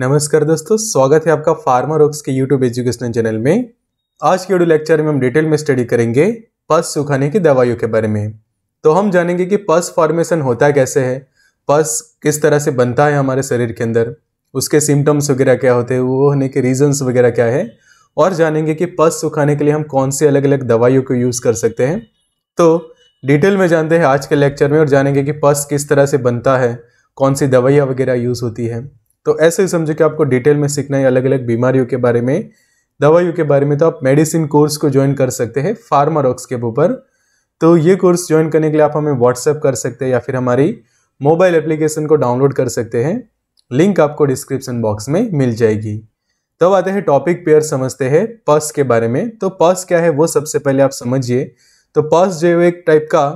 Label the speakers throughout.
Speaker 1: नमस्कार दोस्तों स्वागत है आपका फार्मा रॉक्स के यूट्यूब एजुकेशन चैनल में आज के वीडियो लेक्चर में हम डिटेल में स्टडी करेंगे पस सुखाने की दवाइयों के बारे में तो हम जानेंगे कि पस फॉर्मेशन होता कैसे है पस किस तरह से बनता है हमारे शरीर के अंदर उसके सिम्टम्स वगैरह क्या होते हैं वो होने के रीजन्स वगैरह क्या है और जानेंगे कि पस सुखाने के लिए हम कौन सी अलग अलग दवाइयों को यूज़ कर सकते हैं तो डिटेल में जानते हैं आज के लेक्चर में और जानेंगे कि पस किस तरह से बनता है कौन सी दवाइयाँ वगैरह यूज़ होती है तो ऐसे ही समझो कि आपको डिटेल में सीखना है अलग अलग बीमारियों के बारे में दवाइयों के बारे में तो आप मेडिसिन कोर्स को ज्वाइन कर सकते हैं फार्मा रॉक्स के ऊपर तो ये कोर्स ज्वाइन करने के लिए आप हमें व्हाट्सएप कर सकते हैं या फिर हमारी मोबाइल एप्लीकेशन को डाउनलोड कर सकते हैं लिंक आपको डिस्क्रिप्शन बॉक्स में मिल जाएगी तब तो आते हैं टॉपिक पेयर समझते हैं पस के बारे में तो पस क्या है वो सबसे पहले आप समझिए तो पस जो एक टाइप का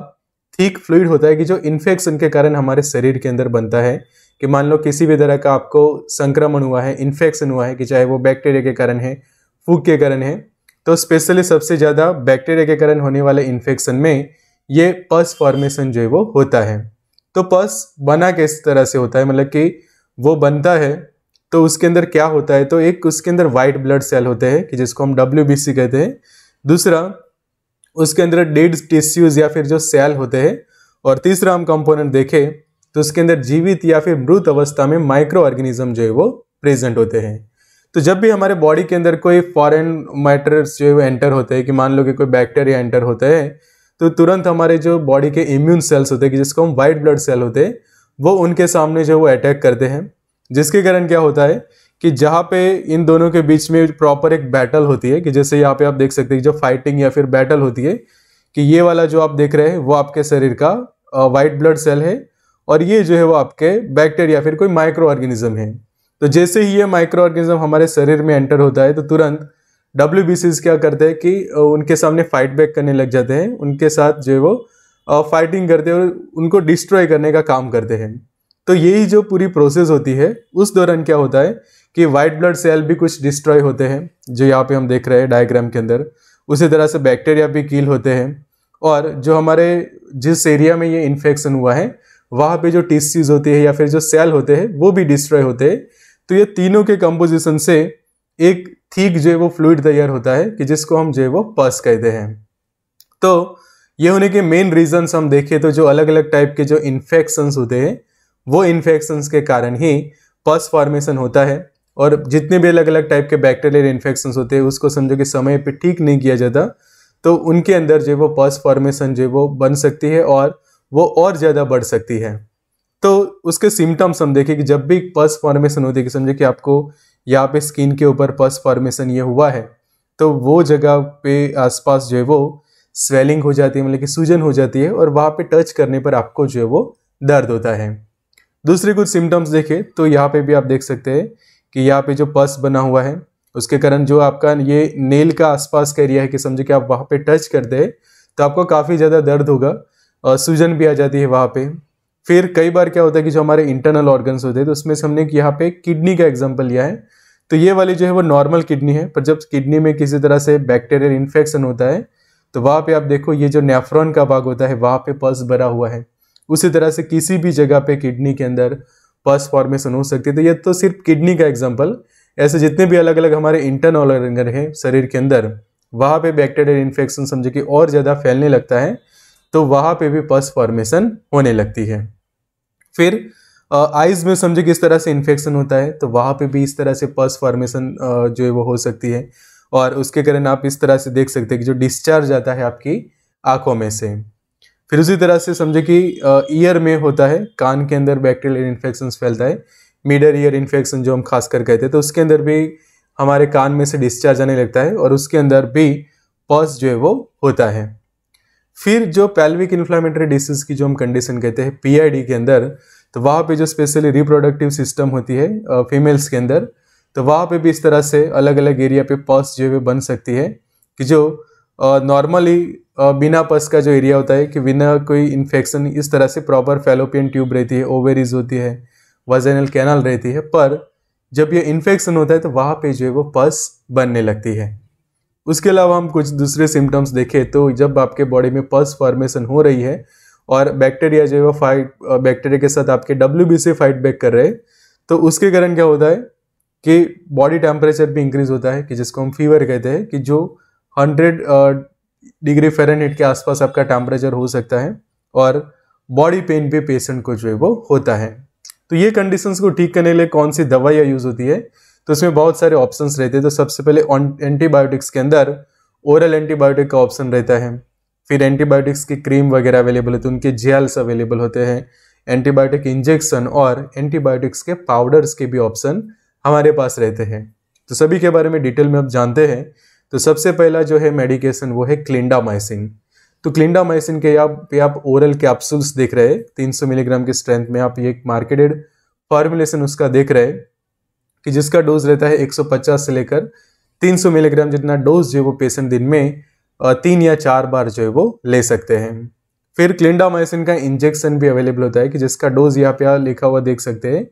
Speaker 1: थीक फ्लूड होता है कि जो इन्फेक्शन के कारण हमारे शरीर के अंदर बनता है कि मान लो किसी भी तरह का आपको संक्रमण हुआ है इन्फेक्शन हुआ है कि चाहे वो बैक्टीरिया के कारण है फूक के कारण है तो स्पेशली सबसे ज़्यादा बैक्टीरिया के कारण होने वाले इन्फेक्शन में ये पस फॉर्मेशन जो है वो होता है तो पस बना किस तरह से होता है मतलब कि वो बनता है तो उसके अंदर क्या होता है तो एक उसके अंदर वाइट ब्लड सेल होते हैं कि जिसको हम डब्ल्यू कहते हैं दूसरा उसके अंदर डेड टिश्यूज़ या फिर जो सेल होते हैं और तीसरा हम कंपोनेंट देखें तो उसके अंदर जीवित या फिर मृत अवस्था में माइक्रो ऑर्गेनिज्म जो है वो प्रेजेंट होते हैं तो जब भी हमारे बॉडी के अंदर कोई फॉरेन मैटर्स जो है वो एंटर होते हैं कि मान लो कि कोई बैक्टीरिया एंटर होते हैं तो तुरंत हमारे जो बॉडी के इम्यून सेल्स होते हैं कि जिसको हम वाइट ब्लड सेल होते हैं वो उनके सामने जो है वो अटैक करते हैं जिसके कारण क्या होता है कि जहाँ पे इन दोनों के बीच में प्रॉपर एक बैटल होती है कि जैसे यहाँ पे आप देख सकते हैं जो फाइटिंग या फिर बैटल होती है कि ये वाला जो आप देख रहे हैं वो आपके शरीर का वाइट ब्लड सेल है और ये जो है वो आपके बैक्टीरिया फिर कोई माइक्रो ऑर्गेनिज्म है तो जैसे ही ये माइक्रो ऑर्गेनिज्म हमारे शरीर में एंटर होता है तो तुरंत डब्ल्यू बी सीज क्या करते हैं कि उनके सामने फाइट बैक करने लग जाते हैं उनके साथ जो है वो फाइटिंग करते हैं और उनको डिस्ट्रॉय करने का काम करते हैं तो यही जो पूरी प्रोसेस होती है उस दौरान क्या होता है कि वाइट ब्लड सेल भी कुछ डिस्ट्रॉय होते हैं जो यहाँ पे हम देख रहे हैं डायग्राम के अंदर उसी तरह से बैक्टीरिया भी कील होते हैं और जो हमारे जिस एरिया में ये इन्फेक्शन हुआ है वहाँ पे जो टीसीज होती है या फिर जो सेल होते हैं वो भी डिस्ट्रॉय होते हैं तो ये तीनों के कंपोजिशन से एक थीक जो है वो फ्लूड तैयार होता है कि जिसको हम जो है वो पस कहते हैं तो ये होने के मेन रीजंस हम देखें तो जो अलग अलग टाइप के जो इन्फेक्शंस होते हैं वो इन्फेक्शंस के कारण ही पस फॉर्मेशन होता है और जितने भी अलग अलग टाइप के बैक्टीरियल इन्फेक्शंस होते हैं उसको समझो कि समय पे ठीक नहीं किया जाता तो उनके अंदर जो वो पस फॉर्मेशन जो वो बन सकती है और वो और ज़्यादा बढ़ सकती है तो उसके सिम्टम्स हम देखें कि जब भी पस फॉर्मेशन होती है कि समझे कि आपको यहाँ पे स्किन के ऊपर पस फॉर्मेशन ये हुआ है तो वो जगह पे आसपास जो है वो स्वेलिंग हो जाती है मतलब कि सूजन हो जाती है और वहाँ पे टच करने पर आपको जो है वो दर्द होता है दूसरे कुछ सिम्टम्स देखें तो यहाँ पे भी आप देख सकते हैं कि यहाँ पे जो पस बना हुआ है उसके कारण जो आपका ये नेल का आसपास का एरिया है कि समझो कि आप वहाँ पे टच कर हैं तो आपको काफ़ी ज़्यादा दर्द होगा सूजन भी आ जाती है वहाँ पे फिर कई बार क्या होता है कि जो हमारे इंटरनल ऑर्गन्स होते हैं तो उसमें से हमने यहाँ पे किडनी का एग्जाम्पल लिया है तो ये वाली जो है वो नॉर्मल किडनी है पर जब किडनी में किसी तरह से बैक्टीरियल इन्फेक्शन होता है तो वहाँ पे आप देखो ये जो नेफ्रॉन का भाग होता है वहाँ पे पल्स भरा हुआ है उसी तरह से किसी भी जगह पे किडनी के अंदर पल्स फॉर्मेशन हो सकती है तो ये तो सिर्फ किडनी का एग्जाम्पल ऐसे जितने भी अलग अलग हमारे इंटरनल ऑर्गन हैं शरीर के अंदर वहाँ पे बैक्टीरियल इन्फेक्शन समझे कि और ज़्यादा फैलने लगता है तो वहाँ पे भी पस फॉर्मेशन होने लगती है फिर आइज़ में समझो किस तरह से इन्फेक्शन होता है तो वहाँ पे भी इस तरह से पस फॉर्मेशन जो है वो हो सकती है और उसके कारण आप इस तरह से देख सकते हैं कि जो डिस्चार्ज आता है आपकी आँखों में से फिर उसी तरह से समझे कि ईयर में होता है कान के अंदर बैक्टीरियल इन्फेक्शन फैलता है मिडर ईयर इन्फेक्शन जो हम खास कर कहते हैं तो उसके अंदर भी हमारे कान में से डिस्चार्ज आने लगता है और उसके अंदर भी पस जो है वो होता है फिर जो पैल्विक इन्फ्लामेटरी डिसीज की जो हम कंडीशन कहते हैं पीआईडी के अंदर तो वहाँ पे जो स्पेशली रिप्रोडक्टिव सिस्टम होती है फीमेल्स के अंदर तो वहाँ पे भी इस तरह से अलग अलग एरिया पे पस जो है बन सकती है कि जो नॉर्मली बिना पस का जो एरिया होता है कि बिना कोई इन्फेक्शन इस तरह से प्रॉपर फेलोपियन ट्यूब रहती है ओवेरीज होती है वजनल कैनल रहती है पर जब ये इन्फेक्शन होता है तो वहाँ पे जो है वो पस बनने लगती है उसके अलावा हम कुछ दूसरे सिम्टम्स देखें तो जब आपके बॉडी में पल्स फॉर्मेशन हो रही है और बैक्टीरिया जो है वो फाइट बैक्टीरिया के साथ आपके डब्ल्यू बी से फाइट बैक कर रहे हैं तो उसके कारण क्या होता है कि बॉडी टेम्परेचर भी इंक्रीज होता है कि जिसको हम फीवर कहते हैं कि जो हंड्रेड डिग्री फेरनहीट के आसपास आपका टेम्परेचर हो सकता है और बॉडी पेन भी पेशेंट को जो है वो होता है तो ये कंडीशंस को ठीक करने के लिए कौन सी दवाइयाँ यूज़ होती है तो उसमें बहुत सारे ऑप्शन रहते हैं तो सबसे पहले एंटीबायोटिक्स के अंदर ओरल एंटीबायोटिक का ऑप्शन रहता है फिर एंटीबायोटिक्स की क्रीम वगैरह अवेलेबल तो होते हैं उनके जेल्स अवेलेबल होते हैं एंटीबायोटिक इंजेक्शन और एंटीबायोटिक्स के पाउडर्स के भी ऑप्शन हमारे पास रहते हैं तो सभी के बारे में डिटेल में आप जानते हैं तो सबसे पहला जो है मेडिकेशन वो है क्लिंडामाइसिन तो क्लिंडामाइसिन के आप पे आप ओरल कैप्सूल्स देख रहे हैं 300 मिलीग्राम के स्ट्रेंथ में आप ये एक मार्केटेड फार्मुलेशन उसका देख रहे हैं कि जिसका डोज रहता है 150 से लेकर 300 मिलीग्राम जितना डोज जो है वो पेशेंट दिन में तीन या चार बार जो है वो ले सकते हैं फिर क्लिंडामाइसिन का इंजेक्शन भी अवेलेबल होता है कि जिसका डोज यहाँ पे लिखा हुआ देख सकते हैं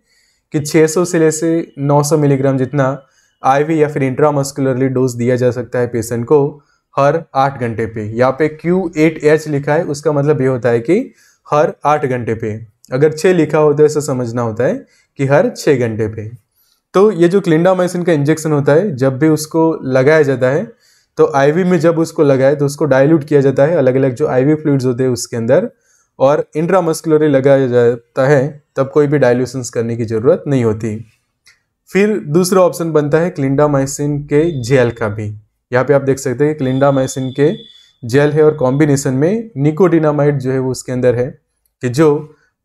Speaker 1: कि 600 से ले से 900 मिलीग्राम जितना आईवी या फिर इंट्रामस्कुलरली डोज दिया जा सकता है पेशेंट को हर आठ घंटे पे यहाँ पे क्यू एट एच लिखा है उसका मतलब ये होता है कि हर आठ घंटे पे अगर छः लिखा होता है तो समझना होता है कि हर छः घंटे पे तो ये जो क्लिंडामाइसिन का इंजेक्शन होता है जब भी उसको लगाया जाता है तो आईवी में जब उसको लगाए तो उसको डाइल्यूट किया जाता है अलग अलग जो आईवी फ्लूड्स होते हैं उसके अंदर और इंट्रामस्कुलरी लगाया जाता है तब कोई भी डायल्यूशंस करने की ज़रूरत नहीं होती फिर दूसरा ऑप्शन बनता है क्लिंडामाइसिन के जेल का भी यहाँ पे आप देख सकते हैं कि क्लिंडामाइसिन के जेल है और कॉम्बिनेशन में निकोडिनामाइड जो है वो उसके अंदर है कि जो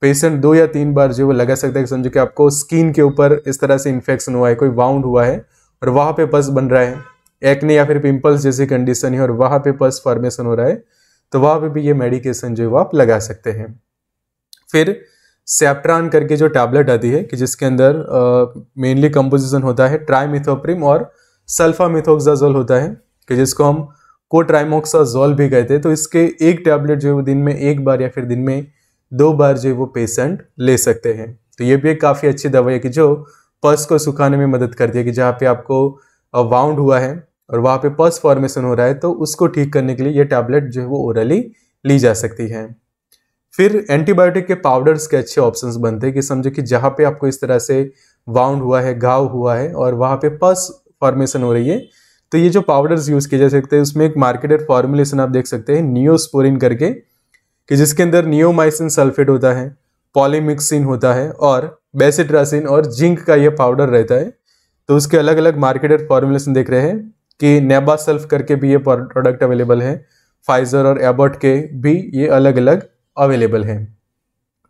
Speaker 1: पेशेंट दो या तीन बार जो वो लगा सकता है समझो कि आपको स्किन के ऊपर इस तरह से इन्फेक्शन हुआ है कोई वाउंड हुआ है और वहाँ पे पस बन रहा है एक्ने या फिर पिंपल्स जैसी कंडीशन है और वहाँ पे पस फॉर्मेशन हो रहा है तो वहाँ पे भी ये मेडिकेशन जो है आप लगा सकते हैं फिर सेप्ट्रान करके जो टैबलेट आती है कि जिसके अंदर मेनली कंपोजिशन होता है ट्राईमिथोप्रिम और सल्फामिथोक्साजोल होता है कि जिसको हम कोट्राइमोक्साजोल भी कहते हैं तो इसके एक टैबलेट जो है वो दिन में एक बार या फिर दिन में दो बार जो है वो पेशेंट ले सकते हैं तो ये भी एक काफ़ी अच्छी दवाई है कि जो पस को सुखाने में मदद करती है कि जहाँ पे आपको वाउंड हुआ है और वहाँ पे पस फॉर्मेशन हो रहा है तो उसको ठीक करने के लिए ये टैबलेट जो है वो ओरली ली जा सकती है फिर एंटीबायोटिक के पाउडर्स के अच्छे ऑप्शन बनते हैं कि समझो कि जहाँ पे आपको इस तरह से वाउंड हुआ है घाव हुआ है और वहाँ पे पस फॉर्मेशन हो रही है तो ये जो पाउडर्स यूज़ किए जा सकते हैं उसमें एक मार्केटेड फॉर्मुलेशन आप देख सकते हैं नियोस्पोरिन करके कि जिसके अंदर नियोमाइसिन सल्फेट होता है पॉलीमिक्सिन होता है और बेसिट्रासिन और जिंक का यह पाउडर रहता है तो उसके अलग अलग मार्केटेड फॉर्मुलेशन देख रहे हैं कि नेबा सल्फ करके भी ये प्रोडक्ट अवेलेबल है फाइजर और एबर्ट के भी ये अलग अलग अवेलेबल हैं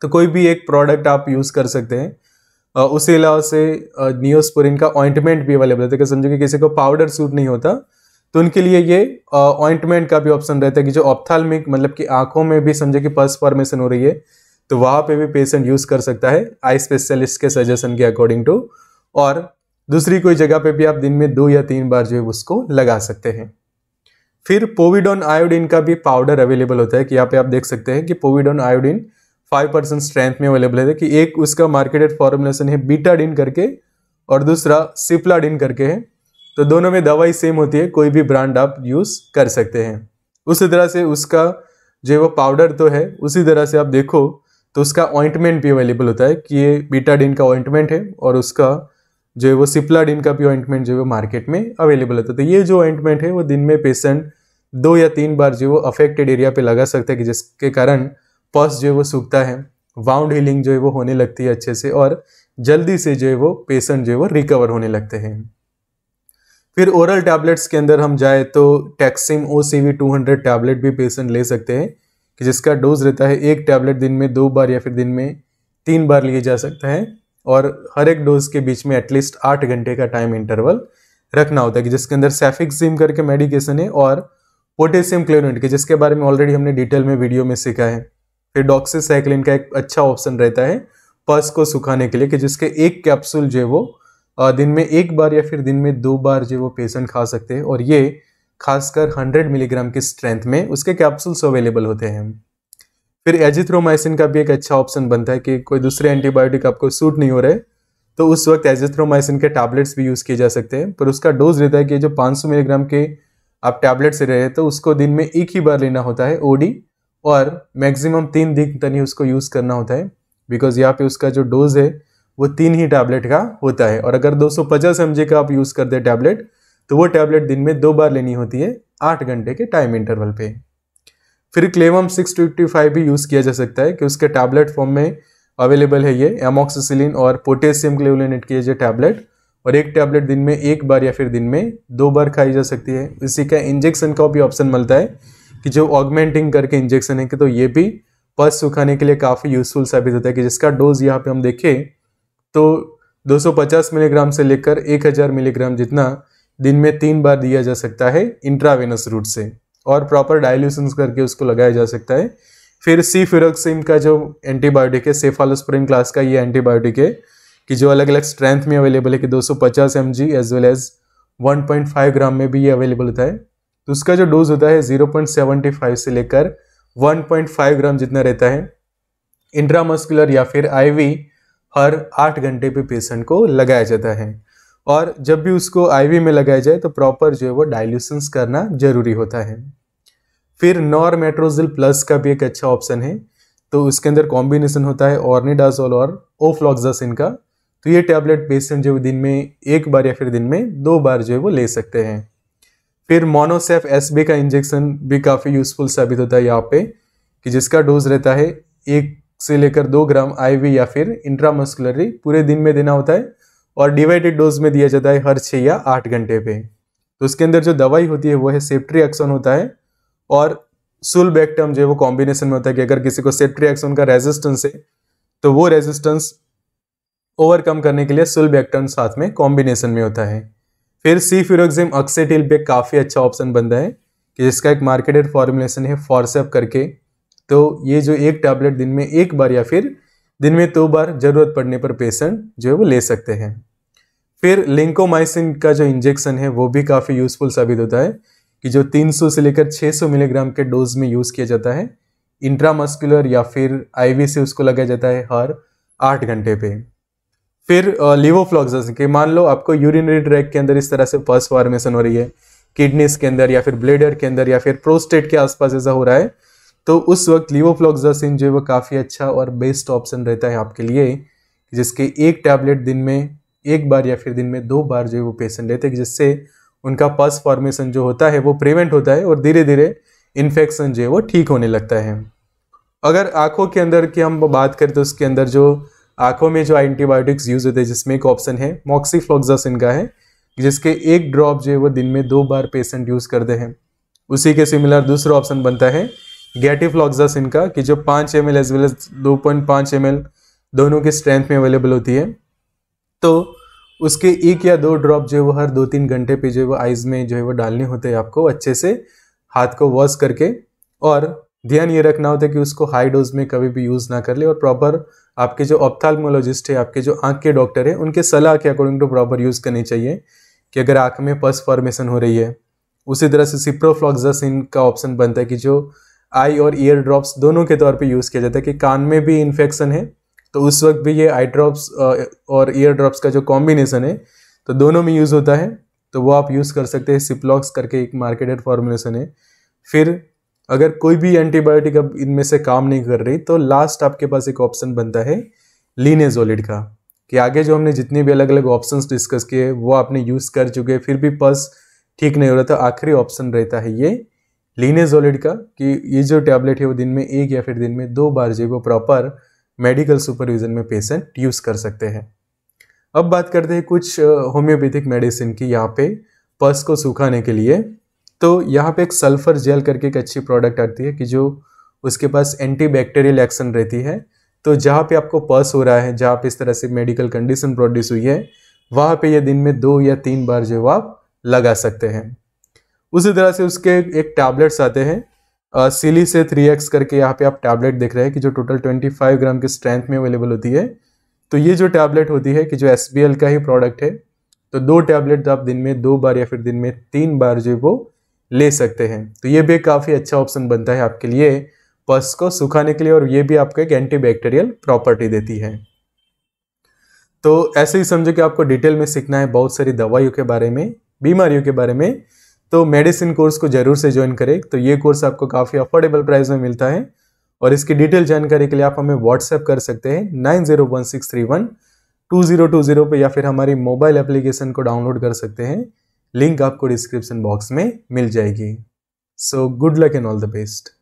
Speaker 1: तो कोई भी एक प्रोडक्ट आप यूज़ कर सकते हैं उसके अलावा से नियोस्पोरिन का ऑइंटमेंट भी अवेलेबल है तो समझो कि किसी को पाउडर सूट नहीं होता तो उनके लिए ये ऑइंटमेंट का भी ऑप्शन रहता है कि जो ऑप्थाल्मिक मतलब कि आंखों में भी समझे कि पर्स फॉर्मेशन हो रही है तो वहाँ पे भी पेशेंट यूज़ कर सकता है आई स्पेशलिस्ट के सजेशन के अकॉर्डिंग टू और दूसरी कोई जगह पे भी आप दिन में दो या तीन बार जो है उसको लगा सकते हैं फिर पोविडोन आयोडीन का भी पाउडर अवेलेबल होता है कि यहाँ पे आप देख सकते हैं कि povidone iodine five percent strength में अवेलेबल है कि एक उसका मार्केटेड फॉर्मुलेशन है बीटाडिन करके और दूसरा सिप्लाडिन करके है तो दोनों में दवाई सेम होती है कोई भी ब्रांड आप यूज़ कर सकते हैं उसी तरह से उसका जो है वो पाउडर तो है उसी तरह से आप देखो तो उसका ऑइंटमेंट भी अवेलेबल होता है कि ये बीटाडिन का ऑइंटमेंट है और उसका जो है वो सिप्लाडिन का भी ऑइंटमेंट जो है वो मार्केट में अवेलेबल होता है तो ये जो ऑइंटमेंट है वो दिन में पेशेंट दो या तीन बार जो वो अफेक्टेड एरिया पे लगा सकता है कि जिसके कारण पस जो है वो सूखता है वाउंड हीलिंग जो है वो होने लगती है अच्छे से और जल्दी से जो है वो पेशेंट जो है वो रिकवर होने लगते हैं फिर ओरल टैबलेट्स के अंदर हम जाए तो Taxim O C V two hundred tablet भी पेशेंट ले सकते हैं कि जिसका डोज रहता है एक टैबलेट दिन में दो बार या फिर दिन में तीन बार लिए जा सकता है और हर एक डोज के बीच में एटलीस्ट आठ घंटे का टाइम इंटरवल रखना होता है कि जिसके अंदर सेफिक्सिम करके मेडिकेशन है और पोटेशियम क्लोरेट के जिसके बारे में ऑलरेडी हमने डिटेल में वीडियो में सीखा है फिर डॉक्सीसाइक्लिन का एक अच्छा ऑप्शन रहता है पर्स को सुखाने के लिए कि जिसके एक कैप्सूल जो है वो दिन में एक बार या फिर दिन में दो बार जो वो पेशेंट खा सकते हैं और ये खासकर 100 मिलीग्राम की स्ट्रेंथ में उसके कैप्सूल्स अवेलेबल होते हैं फिर एजिथ्रोमाइसिन का भी एक अच्छा ऑप्शन बनता है कि कोई दूसरे एंटीबायोटिक आपको सूट नहीं हो रहे तो उस वक्त एजिथ्रोमाइसिन के टैबलेट्स भी यूज़ किए जा सकते हैं पर उसका डोज रहता है कि जो 500 मिलीग्राम के आप टैबलेट्स रहे तो उसको दिन में एक ही बार लेना होता है ओडी और मैक्सिमम तीन दिन ही उसको यूज़ करना होता है बिकॉज यहाँ पे उसका जो डोज है वो तीन ही टैबलेट का होता है और अगर 250 सौ का आप यूज़ कर दे टैबलेट तो वो टैबलेट दिन में दो बार लेनी होती है आठ घंटे के टाइम इंटरवल पे फिर क्लेवम सिक्स फाइव भी यूज़ किया जा सकता है कि उसके टैबलेट फॉर्म में अवेलेबल है ये एमोक्सिसिलिन और पोटेशियम क्लेवलेनेट की जो टैबलेट और एक टैबलेट दिन में एक बार या फिर दिन में दो बार खाई जा सकती है इसी का इंजेक्शन का भी ऑप्शन मिलता है कि जो ऑगमेंटिंग करके इंजेक्शन है कि तो ये भी पस सुखाने के लिए काफ़ी यूजफुल साबित होता है कि जिसका डोज यहाँ पे हम देखें तो 250 मिलीग्राम से लेकर 1000 मिलीग्राम जितना दिन में तीन बार दिया जा सकता है इंट्रावेनस रूट से और प्रॉपर डायल्यूशन करके उसको लगाया जा सकता है फिर सी फिरोक्सिम का जो एंटीबायोटिक है सेफालोस्प्रिन क्लास का ये एंटीबायोटिक है कि जो अलग अलग स्ट्रेंथ में अवेलेबल है कि 250 M G as well as 1.5 gram में भी ये अवेलेबल होता है तो उसका जो डोज होता है 0.75 से लेकर 1.5 ग्राम जितना रहता है इंट्रामस्कुलर या फिर आईवी हर आठ घंटे पे पेशेंट को लगाया जाता है और जब भी उसको आईवी में लगाया जाए तो प्रॉपर जो है वो डायल्यूशंस करना जरूरी होता है फिर नॉर मेट्रोजिल प्लस का भी एक अच्छा ऑप्शन है तो उसके अंदर कॉम्बिनेशन होता है ऑर्निडाजोल और ओफ्लॉक्सासिन का तो ये टैबलेट पेशेंट जो दिन में एक बार या फिर दिन में दो बार जो है वो ले सकते हैं फिर मोनोसेफ एस का इंजेक्शन भी काफ़ी यूजफुल साबित होता है यहाँ पे कि जिसका डोज रहता है एक से लेकर दो ग्राम आईवी या फिर इंट्रामस्कुलरली पूरे दिन में देना होता है और डिवाइडेड डोज में दिया जाता है हर छः या आठ घंटे पे तो उसके अंदर जो दवाई होती है वो है सेप्ट्री एक्सोन होता है और सुलबैक्टम जो है वो कॉम्बिनेशन में होता है कि अगर किसी को सेप्ट्री एक्सोन का रेजिस्टेंस है तो वो रेजिस्टेंस ओवरकम करने के लिए सुलबैक्टम साथ में कॉम्बिनेशन में होता है फिर सी फ्यूरोक्सिम अक्सेटिल पे काफ़ी अच्छा ऑप्शन बनता है कि जिसका एक मार्केटेड फॉर्मुलेशन है फॉरसेप करके तो ये जो एक टैबलेट दिन में एक बार या फिर दिन में दो तो बार ज़रूरत पड़ने पर पेशेंट जो है वो ले सकते हैं फिर लिंकोमाइसिन का जो इंजेक्शन है वो भी काफ़ी यूज़फुल साबित होता है कि जो 300 से लेकर 600 मिलीग्राम के डोज में यूज़ किया जाता है इंट्रामस्कुलर या फिर आईवी से उसको लगाया जाता है हर आठ घंटे पे फिर लिवोफ्लॉक्स के मान लो आपको यूरिनरी ट्रैक के अंदर इस तरह से फर्स्ट फॉर्मेशन हो रही है किडनीस के अंदर या फिर ब्लेडर के अंदर या फिर प्रोस्टेट के आसपास ऐसा हो रहा है तो उस वक्त लीवोफ्लॉक्सासिन जो है वो काफ़ी अच्छा और बेस्ट ऑप्शन रहता है आपके लिए जिसके एक टैबलेट दिन में एक बार या फिर दिन में दो बार जो है वो पेशेंट लेते हैं जिससे उनका पस फॉर्मेशन जो होता है वो प्रिवेंट होता है और धीरे धीरे इन्फेक्शन जो है वो ठीक होने लगता है अगर आँखों के अंदर की हम बात करें तो उसके अंदर जो आँखों में जो एंटीबायोटिक्स यूज़ होते हैं जिसमें एक ऑप्शन है मॉक्सीफ्लॉक्सासिन का है जिसके एक ड्रॉप जो है वो दिन में दो बार पेशेंट यूज़ करते हैं उसी के सिमिलर दूसरा ऑप्शन बनता है गैटीफ्लॉक्सास इनका कि जो पाँच M L as well as दो पॉइंट पाँच एम एल दोनों के स्ट्रेंथ में अवेलेबल होती है तो उसके एक या दो ड्रॉप जो है वो हर दो तीन घंटे पे जो है वो आइज़ में जो है वो डालने होते हैं आपको अच्छे से हाथ को वॉश करके और ध्यान ये रखना होता है कि उसको हाई डोज में कभी भी यूज़ ना कर ले और प्रॉपर आपके जो ऑप्थाल्मोलॉजिस्ट है आपके जो आँख के डॉक्टर हैं उनके सलाह के अकॉर्डिंग टू तो प्रॉपर यूज़ करनी चाहिए कि अगर आँख में पस फॉर्मेशन हो रही है उसी तरह से सिप्रोफ्लॉक्सासिन का ऑप्शन बनता है कि जो आई और ईयर ड्रॉप्स दोनों के तौर पे यूज़ किया जाता है कि कान में भी इन्फेक्शन है तो उस वक्त भी ये आई ड्रॉप्स और ईयर ड्रॉप्स का जो कॉम्बिनेसन है तो दोनों में यूज़ होता है तो वो आप यूज़ कर सकते हैं सिप्लॉक्स करके एक मार्केटेड फॉर्मुलेसन है फिर अगर कोई भी एंटीबायोटिक अब इनमें से काम नहीं कर रही तो लास्ट आपके पास एक ऑप्शन बनता है लीनेजोलिड का कि आगे जो हमने जितने भी अलग अलग ऑप्शन डिस्कस किए वो आपने यूज़ कर चुके फिर भी पस ठीक नहीं हो रहा था तो आखिरी ऑप्शन रहता है ये लीनेजोलिड का कि ये जो टैबलेट है वो दिन में एक या फिर दिन में दो बार जो वो प्रॉपर मेडिकल सुपरविज़न में पेशेंट यूज़ कर सकते हैं अब बात करते हैं कुछ होम्योपैथिक मेडिसिन की यहाँ पे पस को सुखाने के लिए तो यहाँ पे एक सल्फ़र जेल करके एक अच्छी प्रोडक्ट आती है कि जो उसके पास एंटी बैक्टेरियल एक्शन रहती है तो जहाँ पे आपको पस हो रहा है जहाँ पे इस तरह से मेडिकल कंडीशन प्रोड्यूस हुई है वहाँ पे ये दिन में दो या तीन बार जो आप लगा सकते हैं उसी तरह से उसके एक टैबलेट्स आते हैं सिली से थ्री एक्स करके यहाँ पे आप टैबलेट देख रहे हैं कि जो टोटल ट्वेंटी फाइव ग्राम की स्ट्रेंथ में अवेलेबल होती है तो ये जो टैबलेट होती है कि जो एस का ही प्रोडक्ट है तो दो टैबलेट आप दिन में दो बार या फिर दिन में तीन बार जो वो ले सकते हैं तो ये भी काफ़ी अच्छा ऑप्शन बनता है आपके लिए पस को सुखाने के लिए और ये भी आपको एक एंटीबैक्टीरियल प्रॉपर्टी देती है तो ऐसे ही समझो कि आपको डिटेल में सीखना है बहुत सारी दवाइयों के बारे में बीमारियों के बारे में तो मेडिसिन कोर्स को ज़रूर से ज्वाइन करें तो ये कोर्स आपको काफ़ी अफोर्डेबल प्राइस में मिलता है और इसकी डिटेल जानकारी के लिए आप हमें व्हाट्सएप कर सकते हैं nine zero one six three one two zero two zero पर या फिर हमारी मोबाइल एप्लीकेशन को डाउनलोड कर सकते हैं लिंक आपको डिस्क्रिप्शन बॉक्स में मिल जाएगी so good luck and all the best